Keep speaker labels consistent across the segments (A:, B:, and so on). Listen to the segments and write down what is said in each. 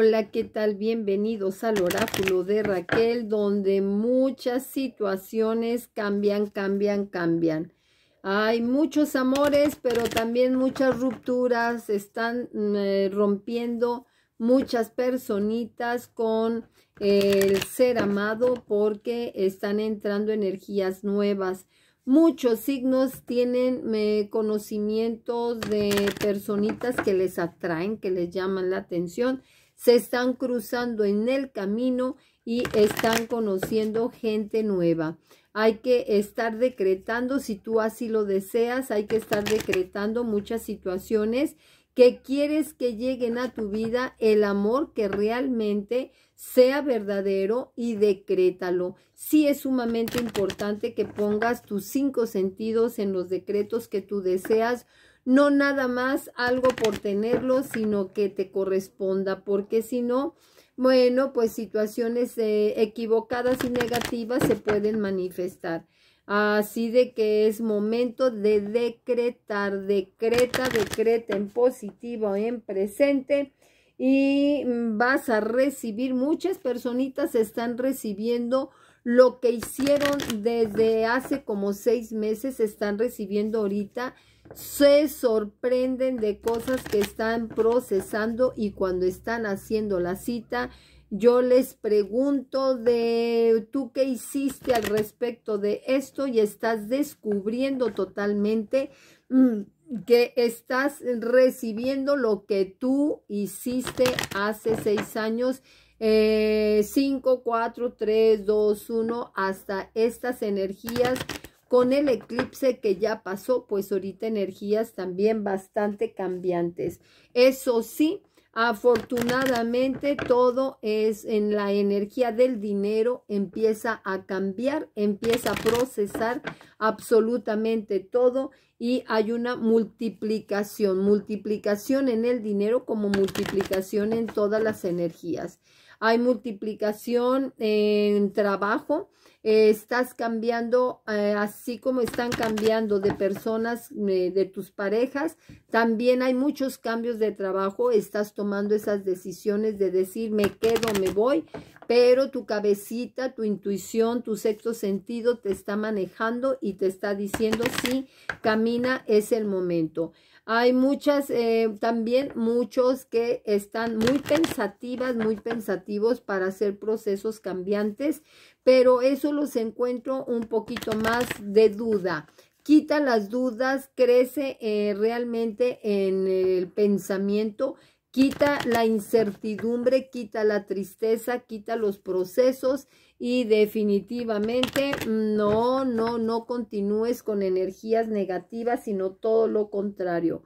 A: Hola, ¿qué tal? Bienvenidos al oráculo de Raquel, donde muchas situaciones cambian, cambian, cambian. Hay muchos amores, pero también muchas rupturas. Están eh, rompiendo muchas personitas con eh, el ser amado porque están entrando energías nuevas. Muchos signos tienen eh, conocimientos de personitas que les atraen, que les llaman la atención se están cruzando en el camino y están conociendo gente nueva. Hay que estar decretando, si tú así lo deseas, hay que estar decretando muchas situaciones que quieres que lleguen a tu vida el amor que realmente sea verdadero y decrétalo. Sí es sumamente importante que pongas tus cinco sentidos en los decretos que tú deseas, no nada más algo por tenerlo, sino que te corresponda, porque si no, bueno, pues situaciones eh, equivocadas y negativas se pueden manifestar. Así de que es momento de decretar, decreta, decreta en positivo, en presente y vas a recibir, muchas personitas están recibiendo lo que hicieron desde hace como seis meses, están recibiendo ahorita se sorprenden de cosas que están procesando y cuando están haciendo la cita, yo les pregunto de tú qué hiciste al respecto de esto y estás descubriendo totalmente mm, que estás recibiendo lo que tú hiciste hace seis años. Eh, cinco cuatro 3, 2, 1, hasta estas energías con el eclipse que ya pasó, pues ahorita energías también bastante cambiantes. Eso sí, afortunadamente todo es en la energía del dinero, empieza a cambiar, empieza a procesar absolutamente todo y hay una multiplicación, multiplicación en el dinero como multiplicación en todas las energías. Hay multiplicación en trabajo, eh, estás cambiando, eh, así como están cambiando de personas, eh, de tus parejas, también hay muchos cambios de trabajo, estás tomando esas decisiones de decir me quedo, me voy, pero tu cabecita, tu intuición, tu sexto sentido te está manejando y te está diciendo sí, camina, es el momento. Hay muchas, también muchos que están muy pensativas, muy pensativos para hacer procesos cambiantes, pero eso los encuentro un poquito más de duda. Quita las dudas, crece eh, realmente en el pensamiento, quita la incertidumbre, quita la tristeza, quita los procesos y definitivamente no, no, no continúes con energías negativas, sino todo lo contrario.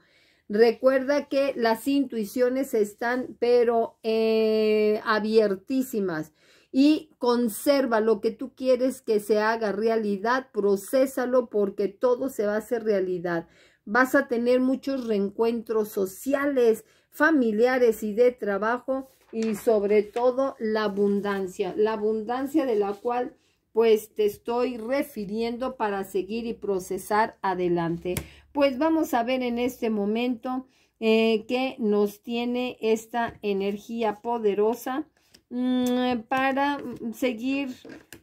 A: Recuerda que las intuiciones están pero eh, abiertísimas y conserva lo que tú quieres que se haga realidad, procésalo porque todo se va a hacer realidad. Vas a tener muchos reencuentros sociales, familiares y de trabajo y sobre todo la abundancia, la abundancia de la cual pues te estoy refiriendo para seguir y procesar adelante. Pues vamos a ver en este momento eh, que nos tiene esta energía poderosa Mm, para seguir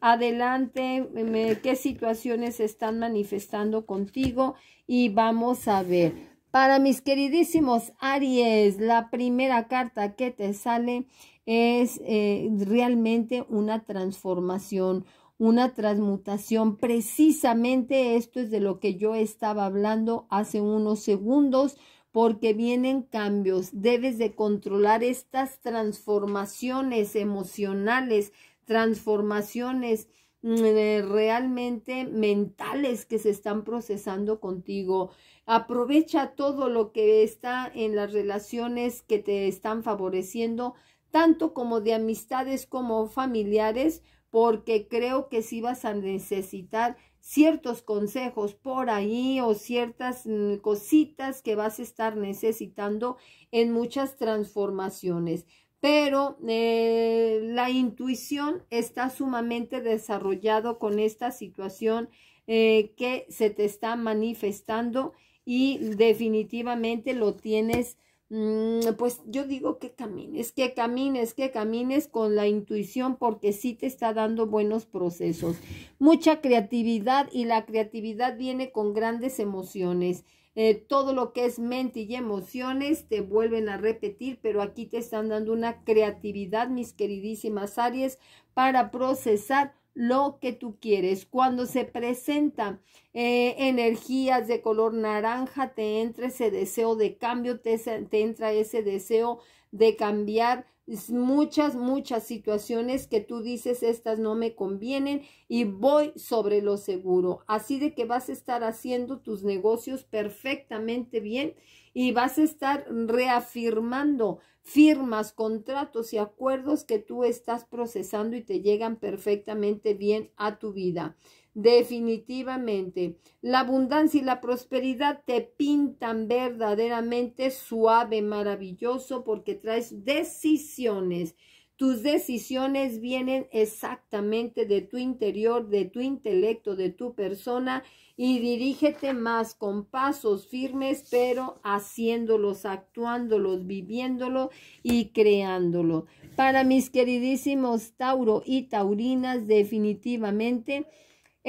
A: adelante, mm, eh, qué situaciones se están manifestando contigo y vamos a ver. Para mis queridísimos Aries, la primera carta que te sale es eh, realmente una transformación, una transmutación. Precisamente esto es de lo que yo estaba hablando hace unos segundos porque vienen cambios. Debes de controlar estas transformaciones emocionales, transformaciones mm, eh, realmente mentales que se están procesando contigo. Aprovecha todo lo que está en las relaciones que te están favoreciendo, tanto como de amistades como familiares, porque creo que sí vas a necesitar ciertos consejos por ahí o ciertas mm, cositas que vas a estar necesitando en muchas transformaciones. Pero eh, la intuición está sumamente desarrollado con esta situación eh, que se te está manifestando y definitivamente lo tienes Mm, pues yo digo que camines, que camines, que camines con la intuición porque sí te está dando buenos procesos. Mucha creatividad y la creatividad viene con grandes emociones. Eh, todo lo que es mente y emociones te vuelven a repetir, pero aquí te están dando una creatividad, mis queridísimas Aries, para procesar lo que tú quieres. Cuando se presentan eh, energías de color naranja, te entra ese deseo de cambio, te entra ese deseo de cambiar muchas, muchas situaciones que tú dices, estas no me convienen y voy sobre lo seguro. Así de que vas a estar haciendo tus negocios perfectamente bien y vas a estar reafirmando firmas, contratos y acuerdos que tú estás procesando y te llegan perfectamente bien a tu vida. Definitivamente, la abundancia y la prosperidad te pintan verdaderamente suave, maravilloso, porque traes decisiones. Tus decisiones vienen exactamente de tu interior, de tu intelecto, de tu persona y dirígete más con pasos firmes, pero haciéndolos, actuándolos, viviéndolo y creándolo. Para mis queridísimos Tauro y Taurinas, definitivamente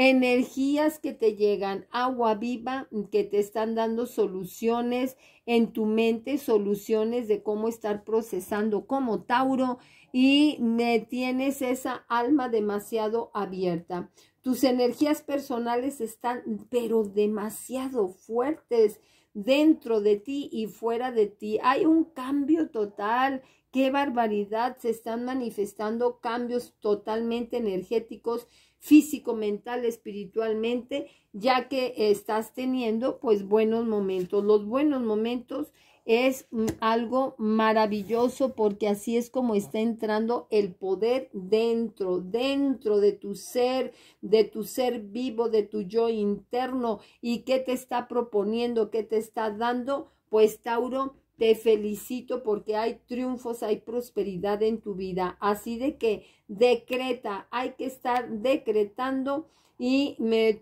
A: energías que te llegan, agua viva mm, que te están dando soluciones en tu mente, soluciones de cómo estar procesando como Tauro y me tienes esa alma demasiado abierta. Tus energías personales están pero demasiado fuertes dentro de ti y fuera de ti. Hay un cambio total. Qué barbaridad. Se están manifestando cambios totalmente energéticos físico, mental, espiritualmente, ya que estás teniendo pues buenos momentos. Los buenos momentos es mm, algo maravilloso porque así es como está entrando el poder dentro, dentro de tu ser, de tu ser vivo, de tu yo interno y qué te está proponiendo, qué te está dando, pues Tauro te felicito porque hay triunfos, hay prosperidad en tu vida. Así de que decreta, hay que estar decretando y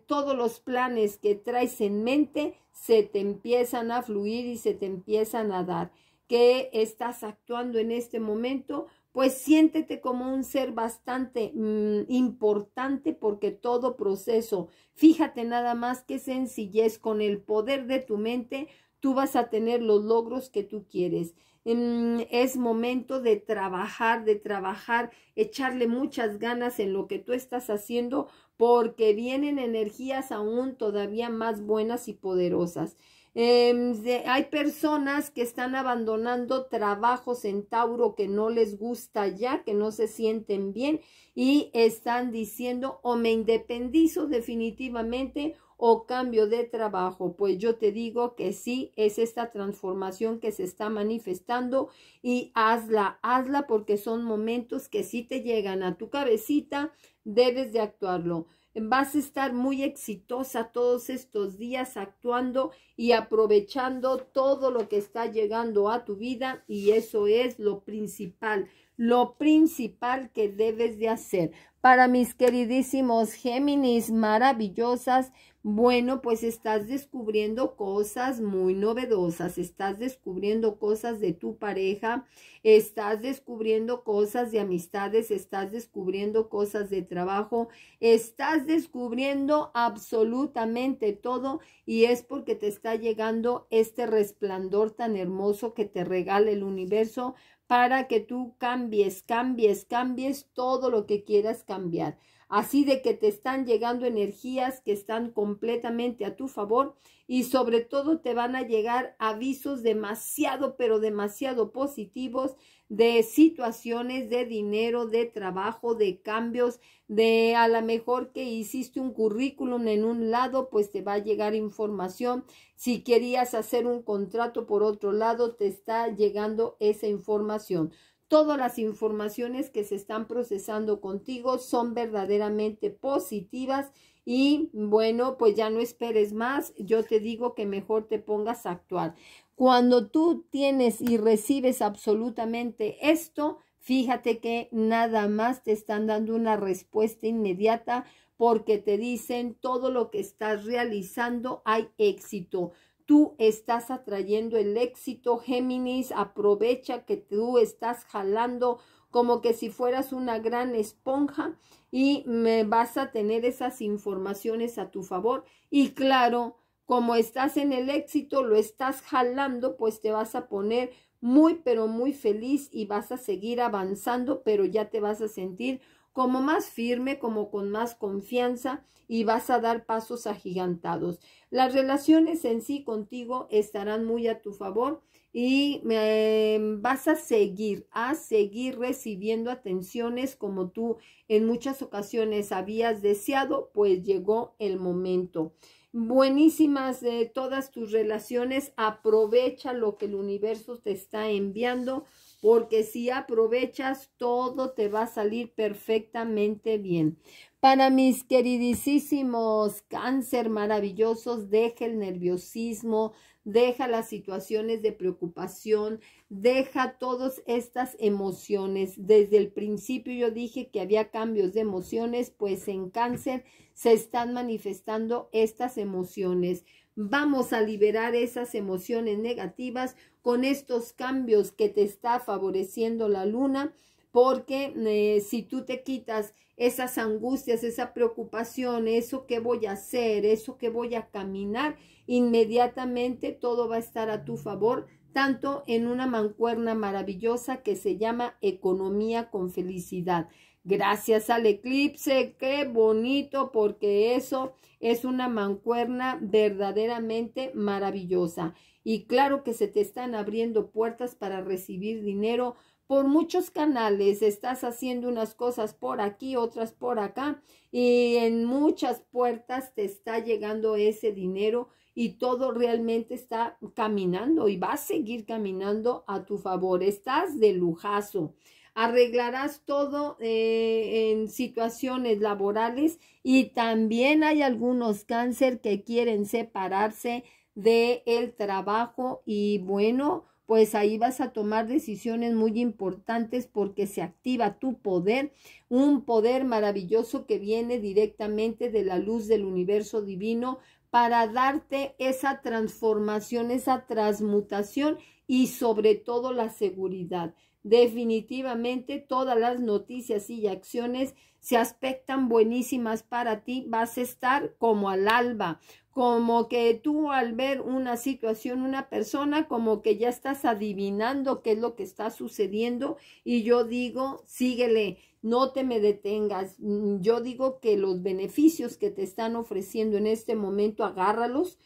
A: todos los planes que traes en mente se te empiezan a fluir y se te empiezan a dar. ¿Qué estás actuando en este momento? Pues siéntete como un ser bastante mm, importante porque todo proceso, fíjate nada más que sencillez con el poder de tu mente, tú vas a tener los logros que tú quieres. Es momento de trabajar, de trabajar, echarle muchas ganas en lo que tú estás haciendo porque vienen energías aún todavía más buenas y poderosas. Em, hay personas que están abandonando trabajos en Tauro que no les gusta ya, que no se sienten bien y están diciendo o me independizo definitivamente o cambio de trabajo, pues yo te digo que sí, es esta transformación que se está manifestando y hazla, hazla porque son momentos que si te llegan a tu cabecita, debes de actuarlo. Vas a estar muy exitosa todos estos días actuando y aprovechando todo lo que está llegando a tu vida y eso es lo principal lo principal que debes de hacer. Para mis queridísimos Géminis maravillosas, bueno, pues estás descubriendo cosas muy novedosas, estás descubriendo cosas de tu pareja, estás descubriendo cosas de amistades, estás descubriendo cosas de trabajo, estás descubriendo absolutamente todo y es porque te está llegando este resplandor tan hermoso que te regala el universo para que tú cambies, cambies, cambies todo lo que quieras cambiar. Así de que te están llegando energías que están completamente a tu favor y sobre todo te van a llegar avisos demasiado, pero demasiado positivos de situaciones de dinero, de trabajo, de cambios, de a lo mejor que hiciste un currículum en un lado, pues te va a llegar información. Si querías hacer un contrato por otro lado, te está llegando esa información todas las informaciones que se están procesando contigo son verdaderamente positivas y bueno, pues ya no esperes más, yo te digo que mejor te pongas a actuar. Cuando tú tienes y recibes absolutamente esto, fíjate que nada más te están dando una respuesta inmediata porque te dicen todo lo que estás realizando hay éxito. Tú estás atrayendo el éxito, Géminis. Aprovecha que tú estás jalando como que si fueras una gran esponja y me vas a tener esas informaciones a tu favor. Y claro, como estás en el éxito, lo estás jalando, pues te vas a poner muy, pero muy feliz y vas a seguir avanzando, pero ya te vas a sentir como más firme, como con más confianza y vas a dar pasos agigantados. Las relaciones en sí contigo estarán muy a tu favor y eh, vas a seguir, a seguir recibiendo atenciones como tú en muchas ocasiones habías deseado, pues llegó el momento. Buenísimas de todas tus relaciones, aprovecha lo que el universo te está enviando porque si aprovechas todo te va a salir perfectamente bien. Para mis queridísimos cáncer maravillosos, deja el nerviosismo, deja las situaciones de preocupación, deja todas estas emociones. Desde el principio yo dije que había cambios de emociones, pues en cáncer se están manifestando estas emociones. Vamos a liberar esas emociones negativas con estos cambios que te está favoreciendo la luna, porque eh, si tú te quitas esas angustias, esa preocupación, eso que voy a hacer, eso que voy a caminar, inmediatamente todo va a estar a tu favor, tanto en una mancuerna maravillosa que se llama economía con felicidad gracias al eclipse, qué bonito, porque eso es una mancuerna verdaderamente maravillosa. Y claro que se te están abriendo puertas para recibir dinero por muchos canales, estás haciendo unas cosas por aquí, otras por acá, y en muchas puertas te está llegando ese dinero y todo realmente está caminando y va a seguir caminando a tu favor. Estás de lujazo arreglarás todo eh, en situaciones laborales y también hay algunos cáncer que quieren separarse del el trabajo y bueno, pues ahí vas a tomar decisiones muy importantes porque se activa tu poder, un poder maravilloso que viene directamente de la luz del universo divino para darte esa transformación, esa transmutación y sobre todo la seguridad. Definitivamente todas las noticias y acciones se aspectan buenísimas para ti. Vas a estar como al alba, como que tú al ver una situación, una persona, como que ya estás adivinando qué es lo que está sucediendo. Y yo digo, síguele, no te me detengas. Yo digo que los beneficios que te están ofreciendo en este momento, agárralos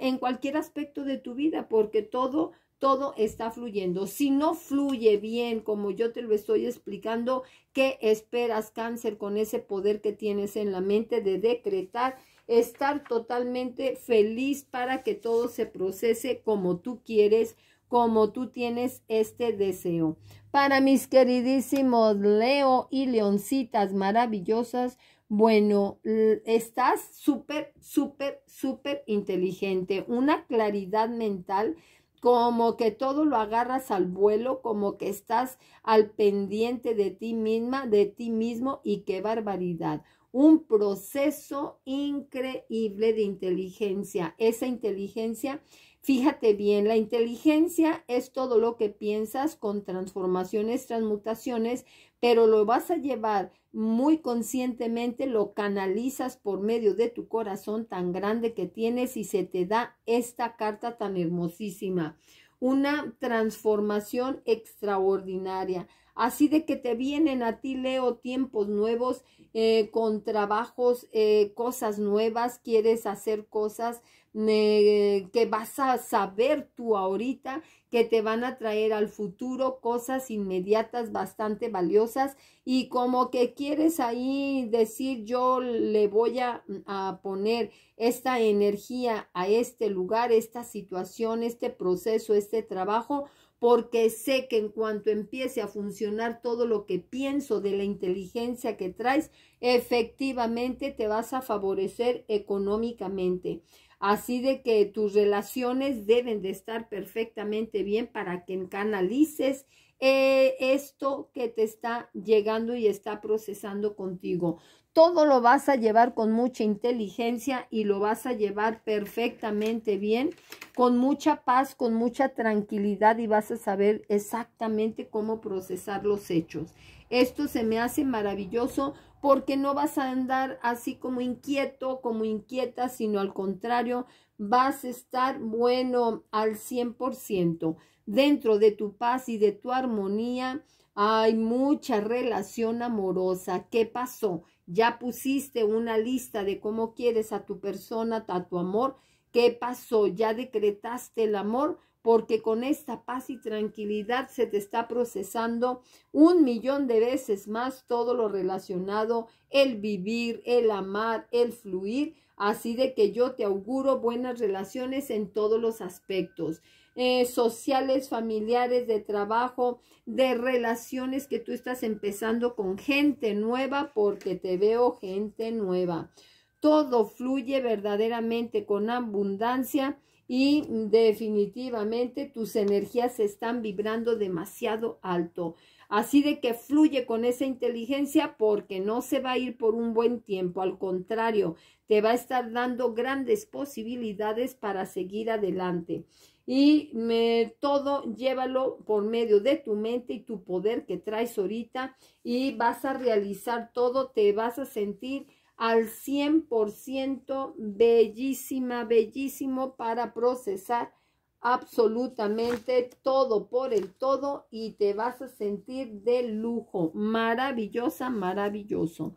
A: en cualquier aspecto de tu vida, porque todo todo está fluyendo. Si no fluye bien, como yo te lo estoy explicando, ¿qué esperas cáncer con ese poder que tienes en la mente de decretar? Estar totalmente feliz para que todo se procese como tú quieres, como tú tienes este deseo. Para mis queridísimos Leo y Leoncitas maravillosas, bueno, estás súper, súper, súper inteligente, una claridad mental como que todo lo agarras al vuelo, como que estás al pendiente de ti misma, de ti mismo y qué barbaridad. Un proceso increíble de inteligencia. Esa inteligencia, fíjate bien, la inteligencia es todo lo que piensas con transformaciones, transmutaciones, pero lo vas a llevar muy conscientemente, lo canalizas por medio de tu corazón tan grande que tienes y se te da esta carta tan hermosísima. Una transformación extraordinaria. Así de que te vienen a ti, Leo, tiempos nuevos eh, con trabajos, eh, cosas nuevas, quieres hacer cosas eh, que vas a saber tú ahorita, que te van a traer al futuro cosas inmediatas bastante valiosas y como que quieres ahí decir yo le voy a poner esta energía a este lugar, esta situación, este proceso, este trabajo porque sé que en cuanto empiece a funcionar todo lo que pienso de la inteligencia que traes, efectivamente te vas a favorecer económicamente. Así de que tus relaciones deben de estar perfectamente bien para que canalices eh, esto que te está llegando y está procesando contigo. Todo lo vas a llevar con mucha inteligencia y lo vas a llevar perfectamente bien, con mucha paz, con mucha tranquilidad y vas a saber exactamente cómo procesar los hechos. Esto se me hace maravilloso porque no vas a andar así como inquieto, como inquieta, sino al contrario, vas a estar bueno al 100% dentro de tu paz y de tu armonía hay mucha relación amorosa. ¿Qué pasó? Ya pusiste una lista de cómo quieres a tu persona, a tu amor. ¿Qué pasó? Ya decretaste el amor porque con esta paz y tranquilidad se te está procesando un millón de veces más todo lo relacionado, el vivir, el amar, el fluir. Así de que yo te auguro buenas relaciones en todos los aspectos. Eh, sociales, familiares, de trabajo, de relaciones que tú estás empezando con gente nueva porque te veo gente nueva. Todo fluye verdaderamente con abundancia y definitivamente tus energías están vibrando demasiado alto. Así de que fluye con esa inteligencia porque no se va a ir por un buen tiempo, al contrario, te va a estar dando grandes posibilidades para seguir adelante y todo llévalo por medio de tu mente y tu poder que traes ahorita y vas a realizar todo, te vas a sentir al 100% bellísima, bellísimo para procesar absolutamente todo por el todo y te vas a sentir de lujo, maravillosa, maravilloso.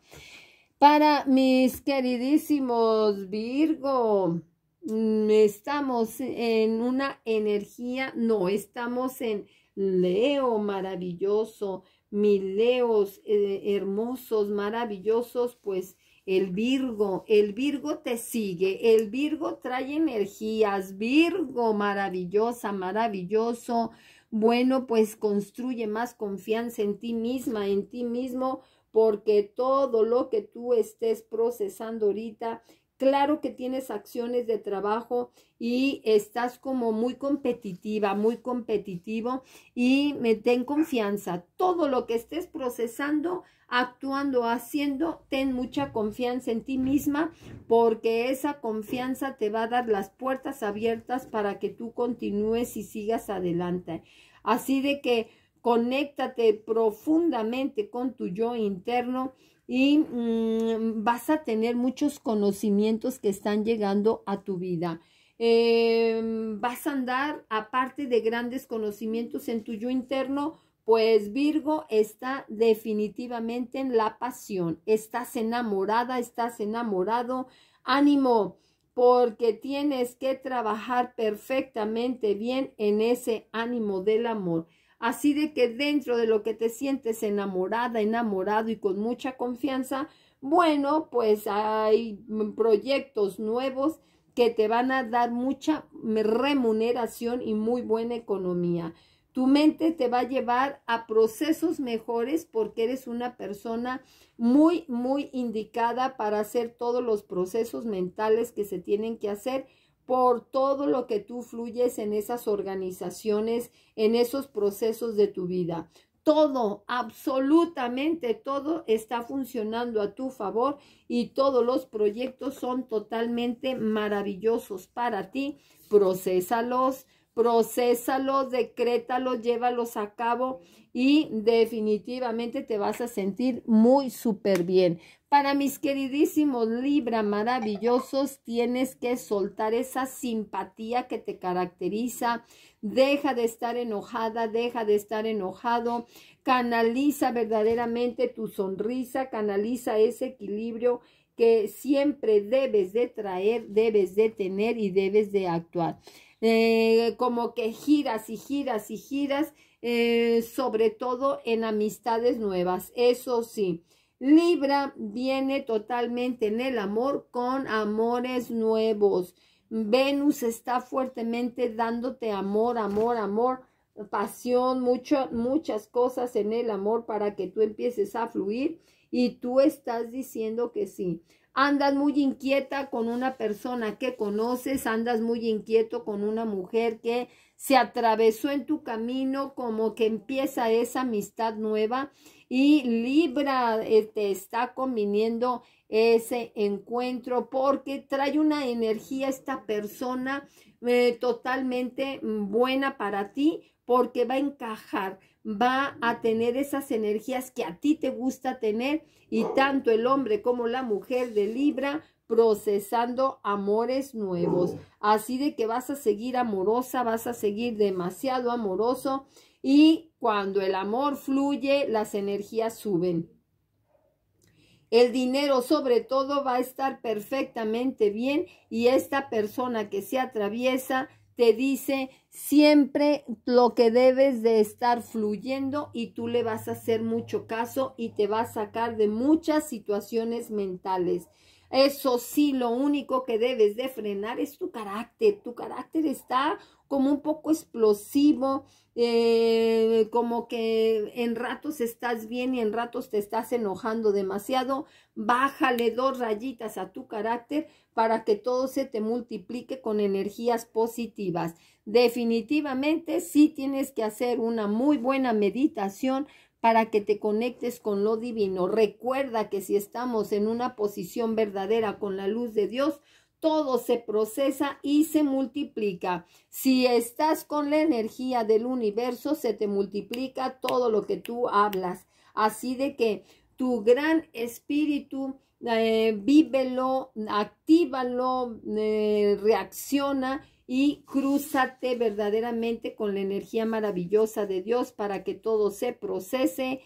A: Para mis queridísimos Virgo, Mm, estamos en una energía, no, estamos en Leo maravilloso, mileos Leos eh, hermosos, maravillosos, pues el Virgo, el Virgo te sigue, el Virgo trae energías, Virgo maravillosa, maravilloso, bueno, pues construye más confianza en ti misma, en ti mismo, porque todo lo que tú estés procesando ahorita claro que tienes acciones de trabajo y estás como muy competitiva, muy competitivo y me ten confianza. Todo lo que estés procesando, actuando, haciendo, ten mucha confianza en ti misma porque esa confianza te va a dar las puertas abiertas para que tú continúes y sigas adelante. Así de que conéctate profundamente con tu yo interno y mm, vas a tener muchos conocimientos que están llegando a tu vida. Em, vas a andar, aparte de grandes conocimientos en tu yo interno, pues Virgo está definitivamente en la pasión. Estás enamorada, estás enamorado. Ánimo, porque tienes que trabajar perfectamente bien en ese ánimo del amor. Así de que dentro de lo que te sientes enamorada, enamorado y con mucha confianza, bueno, pues hay proyectos nuevos que te van a dar mucha remuneración y muy buena economía. Tu mente te va a llevar a procesos mejores porque eres una persona muy, muy indicada para hacer todos los procesos mentales que se tienen que hacer por todo lo que tú fluyes en esas organizaciones, en esos procesos de tu vida. Todo, absolutamente todo está funcionando a tu favor y todos los proyectos son totalmente maravillosos para ti. Procésalos. Procésalos, decrétalos, llévalos a cabo y definitivamente te vas a sentir muy súper bien. Para mis queridísimos Libra maravillosos, tienes que soltar esa simpatía que te caracteriza. Deja de estar enojada, deja de estar enojado. Canaliza verdaderamente tu sonrisa, canaliza ese equilibrio que siempre debes de traer, debes de tener y debes de actuar. Eh, como que giras y giras y giras, eh, sobre todo en amistades nuevas, eso sí. Libra viene totalmente en el amor con amores nuevos. Venus está fuertemente dándote amor, amor, amor, pasión, mucho, muchas cosas en el amor para que tú empieces a fluir y tú estás diciendo que sí andas muy inquieta con una persona que conoces, andas muy inquieto con una mujer que se atravesó en tu camino, como que empieza esa amistad nueva y Libra te este, está conviniendo ese encuentro porque trae una energía esta persona eh, totalmente mm, buena para ti porque va a encajar va a tener esas energías que a ti te gusta tener y tanto el hombre como la mujer de Libra procesando amores nuevos. Así de que vas a seguir amorosa, vas a seguir demasiado amoroso y cuando el amor fluye, las energías suben. El dinero sobre todo va a estar perfectamente bien y esta persona que se atraviesa te dice siempre lo que debes de estar fluyendo y tú le vas a hacer mucho caso y te vas a sacar de muchas situaciones mentales. Eso sí, lo único que debes de frenar es tu carácter. Tu carácter está como un poco explosivo, eh, como que en ratos estás bien y en ratos te estás enojando demasiado, bájale dos rayitas a tu carácter para que todo se te multiplique con energías positivas. Definitivamente sí tienes que hacer una muy buena meditación para que te conectes con lo divino. Recuerda que si estamos en una posición verdadera con la luz de Dios, todo se procesa y se multiplica. Si estás con la energía del universo, se te multiplica todo lo que tú hablas. Así de que tu gran espíritu, eh, vívelo, actívalo, eh, reacciona y crúzate verdaderamente con la energía maravillosa de Dios para que todo se procese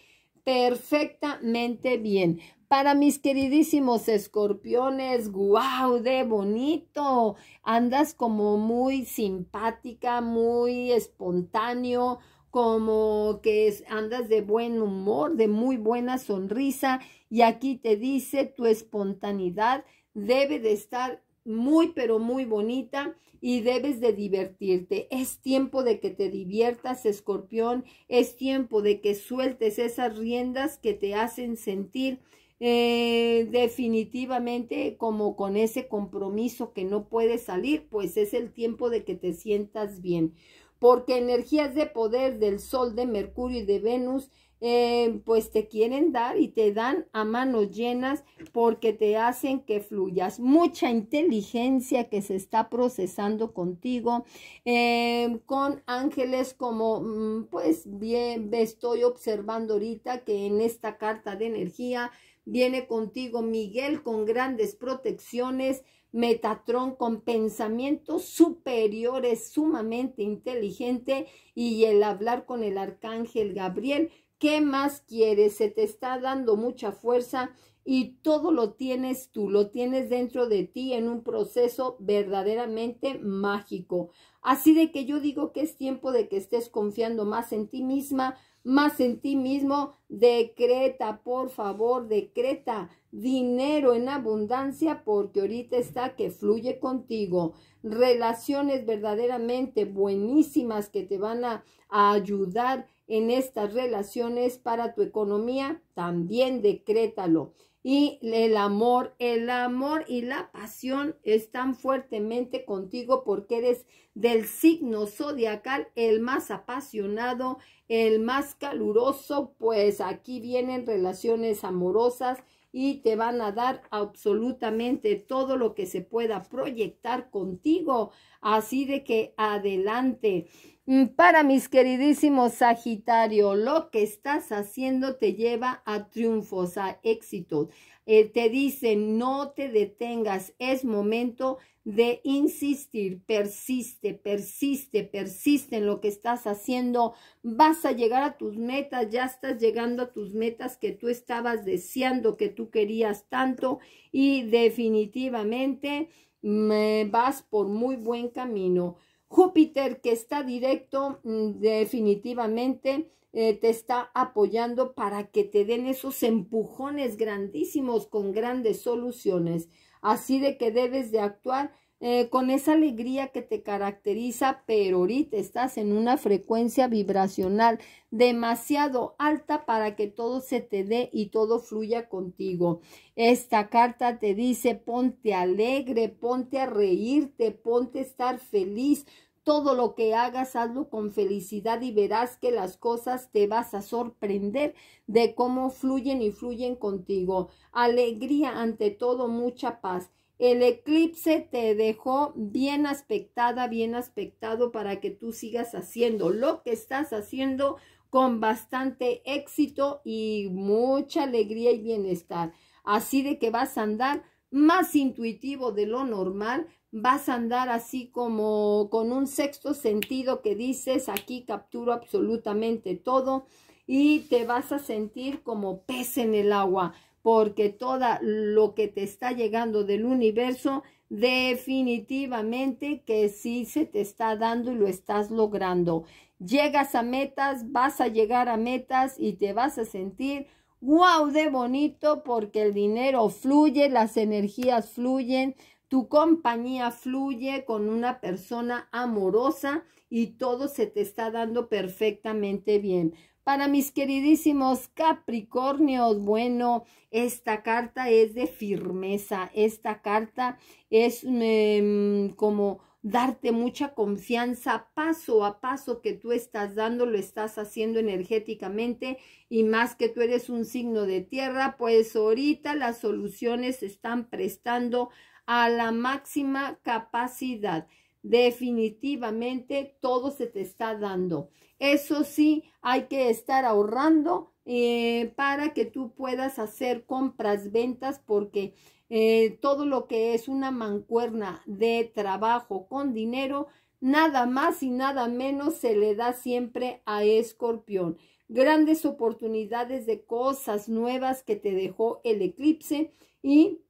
A: perfectamente bien. Para mis queridísimos escorpiones, wow, de bonito. Andas como muy simpática, muy espontáneo, como que andas de buen humor, de muy buena sonrisa. Y aquí te dice tu espontaneidad debe de estar muy, pero muy bonita y debes de divertirte. Es tiempo de que te diviertas, escorpión. Es tiempo de que sueltes esas riendas que te hacen sentir eh, definitivamente como con ese compromiso que no puede salir, pues es el tiempo de que te sientas bien. Porque energías de poder del Sol, de Mercurio y de Venus, eh, pues te quieren dar y te dan a manos llenas porque te hacen que fluyas. Mucha inteligencia que se está procesando contigo, eh, con ángeles como, mm, pues bien, estoy observando ahorita que en esta carta de energía Viene contigo Miguel con grandes protecciones, Metatrón con pensamientos superiores, sumamente inteligente y el hablar con el arcángel Gabriel. ¿Qué más quieres? Se te está dando mucha fuerza y todo lo tienes tú, lo tienes dentro de ti en un proceso verdaderamente mágico. Así de que yo digo que es tiempo de que estés confiando más en ti misma, más en ti mismo. Decreta, por favor, decreta dinero en abundancia porque ahorita está que fluye contigo. Relaciones verdaderamente buenísimas que te van a, ayudar en estas relaciones para tu economía, también decrétalo y el amor, el amor y la pasión están fuertemente contigo porque eres del signo zodiacal el más apasionado, el más caluroso, pues aquí vienen relaciones amorosas y te van a dar absolutamente todo lo que se pueda proyectar contigo. Así de que adelante. Mm, para mis queridísimos Sagitario, lo que estás haciendo te lleva a triunfos, a éxitos. Eh, te dice, no te detengas, es momento de insistir, persiste, persiste, persiste en lo que estás haciendo, vas a llegar a tus metas, ya estás llegando a tus metas que tú estabas deseando, que tú querías tanto y definitivamente mm, vas por muy buen camino. Júpiter que está directo mm, definitivamente eh, te está apoyando para que te den esos empujones grandísimos con grandes soluciones. Así de que debes de actuar eh, con esa alegría que te caracteriza, pero ahorita estás en una frecuencia vibracional demasiado alta para que todo se te dé y todo fluya contigo. Esta carta te dice ponte alegre, ponte a reírte, ponte a estar feliz, todo lo que hagas, hazlo con felicidad y verás que las cosas te vas a sorprender de cómo fluyen y fluyen contigo. Alegría ante todo, mucha paz. El eclipse te dejó bien aspectada, bien aspectado para que tú sigas haciendo lo que estás haciendo con bastante éxito y mucha alegría y bienestar. Así de que vas a andar más intuitivo de lo normal, vas a andar así como con un sexto sentido que dices, aquí capturo absolutamente todo y te vas a sentir como pez en el agua, porque todo lo que te está llegando del universo definitivamente que sí se te está dando y lo estás logrando. Llegas a metas, vas a llegar a metas y te vas a sentir wow de bonito porque el dinero fluye, las energías fluyen, tu compañía fluye con una persona amorosa y todo se te está dando perfectamente bien. Para mis queridísimos Capricornios, bueno, esta carta es de firmeza, esta carta es em, como darte mucha confianza paso a paso que tú estás dando, lo estás haciendo energéticamente y más que tú eres un signo de tierra, pues ahorita las soluciones se están prestando a la máxima capacidad. Definitivamente todo se te está dando. Eso sí, hay que estar ahorrando eh, para que tú puedas hacer compras, ventas, porque eh, todo lo que es una mancuerna de trabajo con dinero, nada más y nada menos se le da siempre a escorpión. Grandes oportunidades de cosas nuevas que te dejó el eclipse y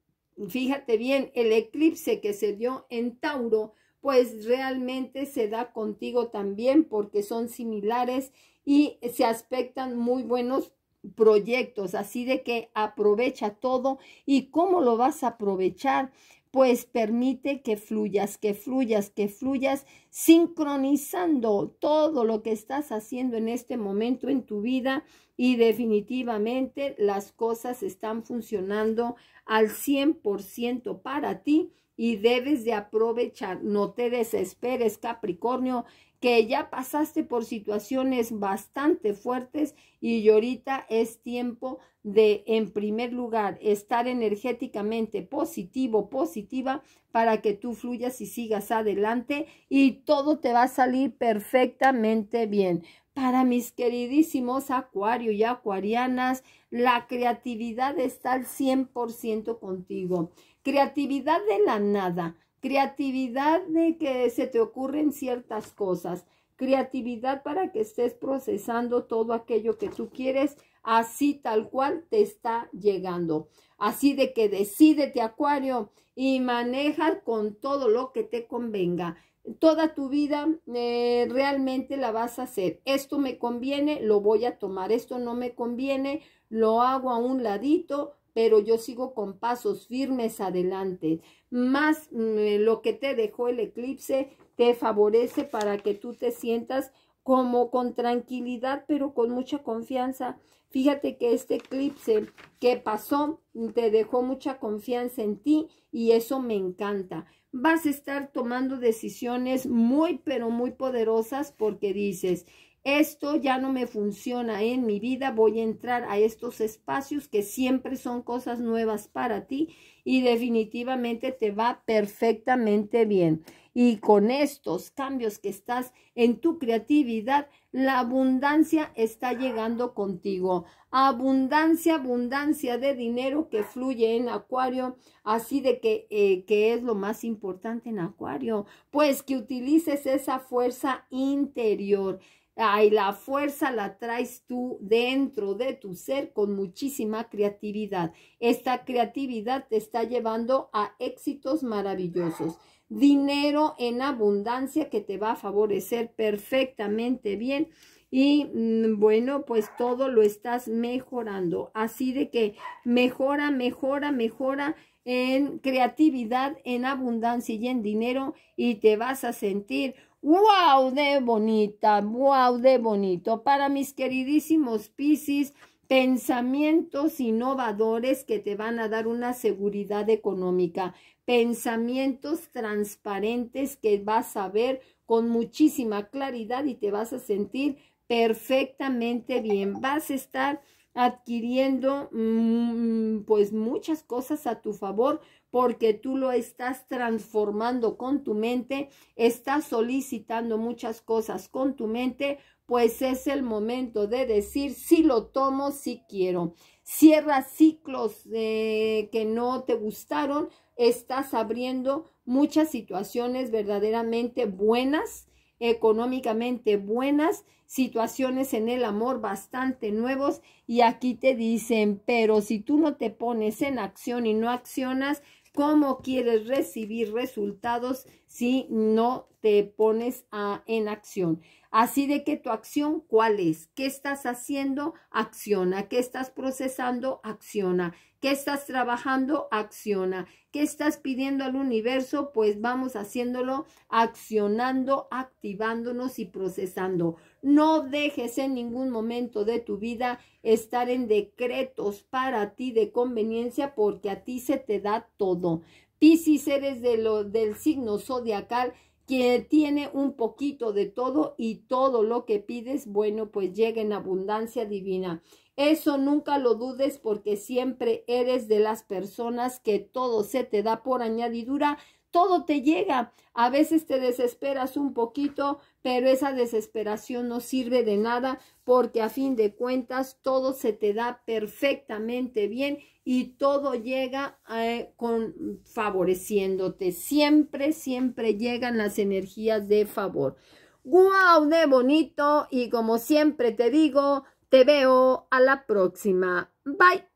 A: fíjate bien, el eclipse que se dio en Tauro, pues realmente se da contigo también porque son similares y se aspectan muy buenos proyectos, así de que aprovecha todo y cómo lo vas a aprovechar pues permite que fluyas, que fluyas, que fluyas, sincronizando todo lo que estás haciendo en este momento en tu vida y definitivamente las cosas están funcionando al 100% para ti y debes de aprovechar. No te desesperes, Capricornio, que ya pasaste por situaciones bastante fuertes y ahorita es tiempo de, en primer lugar, estar energéticamente positivo, positiva, para que tú fluyas y sigas adelante y todo te va a salir perfectamente bien. Para mis queridísimos acuario y acuarianas, la creatividad está al 100% contigo. Creatividad de la nada Creatividad de que se te ocurren ciertas cosas. Creatividad para que estés procesando todo aquello que tú quieres, así tal cual te está llegando. Así de que decídete, Acuario, y maneja con todo lo que te convenga toda tu vida eh, realmente la vas a hacer. Esto me conviene, lo voy a tomar. Esto no me conviene, lo hago a un ladito, pero yo sigo con pasos firmes adelante. Más eh, lo que te dejó el eclipse te favorece para que tú te sientas como con tranquilidad, pero con mucha confianza. Fíjate que este eclipse que pasó te dejó mucha confianza en ti y eso me encanta. Vas a estar tomando decisiones muy, pero muy poderosas porque dices, esto ya no me funciona en mi vida, voy a entrar a estos espacios que siempre son cosas nuevas para ti y definitivamente te va perfectamente bien. Y con estos cambios que estás en tu creatividad, la abundancia está llegando contigo. Abundancia, abundancia de dinero que fluye en Acuario. Así de que, eh, que es lo más importante en Acuario. Pues que utilices esa fuerza interior Ay, la fuerza la traes tú dentro de tu ser con muchísima creatividad. Esta creatividad te está llevando a éxitos maravillosos. Dinero en abundancia que te va a favorecer perfectamente bien. Y mm, bueno, pues todo lo estás mejorando. Así de que mejora, mejora, mejora en creatividad, en abundancia y en dinero y te vas a sentir ¡Wow! De bonita, wow, de bonito. Para mis queridísimos Piscis, pensamientos innovadores que te van a dar una seguridad económica, pensamientos transparentes que vas a ver con muchísima claridad y te vas a sentir perfectamente bien. Vas a estar adquiriendo mm, pues muchas cosas a tu favor porque tú lo estás transformando con tu mente, estás solicitando muchas cosas con tu mente, pues es el momento de decir si lo tomo, si quiero. Cierra ciclos eh, que no te gustaron, estás abriendo muchas situaciones verdaderamente buenas, económicamente buenas, situaciones en el amor bastante nuevos y aquí te dicen, pero si tú no te pones en acción y no accionas, ¿Cómo quieres recibir resultados si no te pones a, en acción? Así de que tu acción, ¿cuál es? ¿Qué estás haciendo? Acciona. ¿Qué estás procesando? Acciona. ¿Qué estás trabajando? Acciona. ¿Qué estás pidiendo al universo? Pues vamos haciéndolo accionando, activándonos y procesando. No dejes en ningún momento de tu vida estar en decretos para ti de conveniencia porque a ti se te da todo. Piscis, eres de lo, del signo zodiacal que tiene un poquito de todo y todo lo que pides, bueno, pues llega en abundancia divina. Eso nunca lo dudes porque siempre eres de las personas que todo se te da por añadidura todo te llega. A veces te desesperas un poquito, pero esa desesperación no sirve de nada porque a fin de cuentas todo se te da perfectamente bien y todo llega eh, favoreciéndote. Siempre, siempre llegan las energías de favor. ¡Guau! ¡De bonito! Y como siempre te digo, te veo a la próxima. Bye.